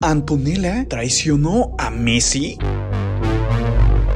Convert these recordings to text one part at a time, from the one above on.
Antonella traicionó a Messi.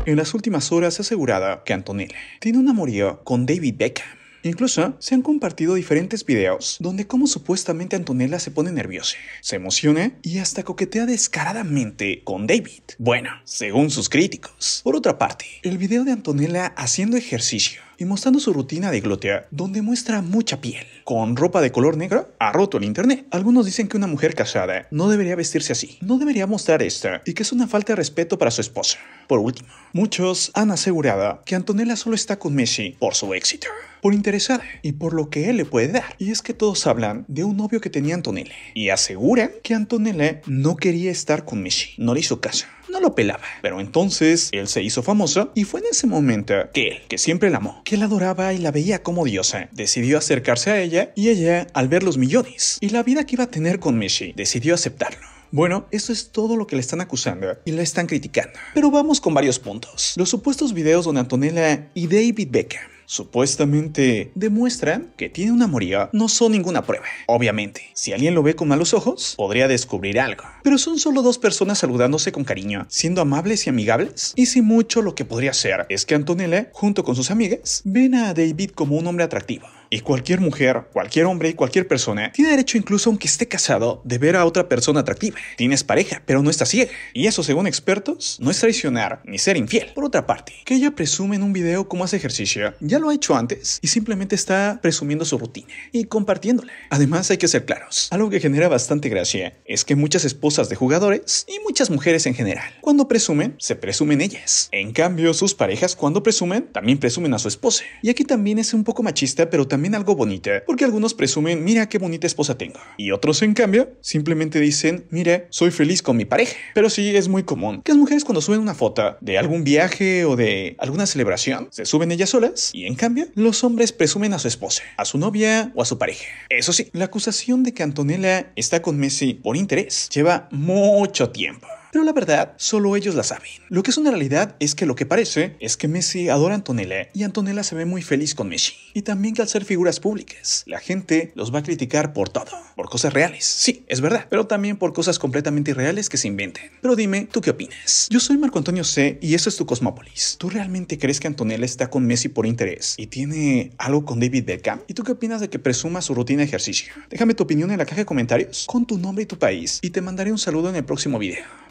En las últimas horas se ha asegurado que Antonella tiene un amorío con David Beckham. Incluso se han compartido diferentes videos donde como supuestamente Antonella se pone nerviosa, se emociona y hasta coquetea descaradamente con David. Bueno, según sus críticos. Por otra parte, el video de Antonella haciendo ejercicio y mostrando su rutina de glotea, donde muestra mucha piel. Con ropa de color negro, ha roto el internet. Algunos dicen que una mujer casada no debería vestirse así, no debería mostrar esta, y que es una falta de respeto para su esposa. Por último, muchos han asegurado que Antonella solo está con Messi por su éxito, por interesada y por lo que él le puede dar. Y es que todos hablan de un novio que tenía Antonella y aseguran que Antonella no quería estar con Messi, no le hizo caso no lo pelaba. Pero entonces él se hizo famoso y fue en ese momento que él, que siempre la amó, que la adoraba y la veía como diosa, decidió acercarse a ella y ella, al ver los millones y la vida que iba a tener con Mishi, decidió aceptarlo. Bueno, eso es todo lo que le están acusando y la están criticando. Pero vamos con varios puntos. Los supuestos videos donde Antonella y David Beckham supuestamente demuestran que tiene una moría no son ninguna prueba. Obviamente, si alguien lo ve con malos ojos, podría descubrir algo. Pero son solo dos personas saludándose con cariño, siendo amables y amigables. Y si mucho lo que podría ser es que Antonella, junto con sus amigas, ven a David como un hombre atractivo y cualquier mujer, cualquier hombre y cualquier persona tiene derecho incluso aunque esté casado de ver a otra persona atractiva. Tienes pareja, pero no estás ciega. Y eso según expertos no es traicionar ni ser infiel. Por otra parte, que ella presume en un video cómo hace ejercicio, ya lo ha hecho antes y simplemente está presumiendo su rutina y compartiéndola. Además hay que ser claros, algo que genera bastante gracia es que muchas esposas de jugadores y muchas mujeres en general, cuando presumen, se presumen ellas. En cambio, sus parejas cuando presumen, también presumen a su esposa. Y aquí también es un poco machista, pero también algo bonita porque algunos presumen, mira qué bonita esposa tengo, y otros en cambio simplemente dicen, mire, soy feliz con mi pareja. Pero sí es muy común que las mujeres cuando suben una foto de algún viaje o de alguna celebración, se suben ellas solas y en cambio los hombres presumen a su esposa, a su novia o a su pareja. Eso sí, la acusación de que Antonella está con Messi por interés lleva mucho tiempo. Pero la verdad, solo ellos la saben. Lo que es una realidad es que lo que parece es que Messi adora a Antonella y Antonella se ve muy feliz con Messi. Y también que al ser figuras públicas, la gente los va a criticar por todo. Por cosas reales, sí, es verdad, pero también por cosas completamente irreales que se inventen. Pero dime, ¿tú qué opinas? Yo soy Marco Antonio C y eso es tu Cosmópolis. ¿Tú realmente crees que Antonella está con Messi por interés y tiene algo con David Beckham? ¿Y tú qué opinas de que presuma su rutina de ejercicio? Déjame tu opinión en la caja de comentarios con tu nombre y tu país y te mandaré un saludo en el próximo video.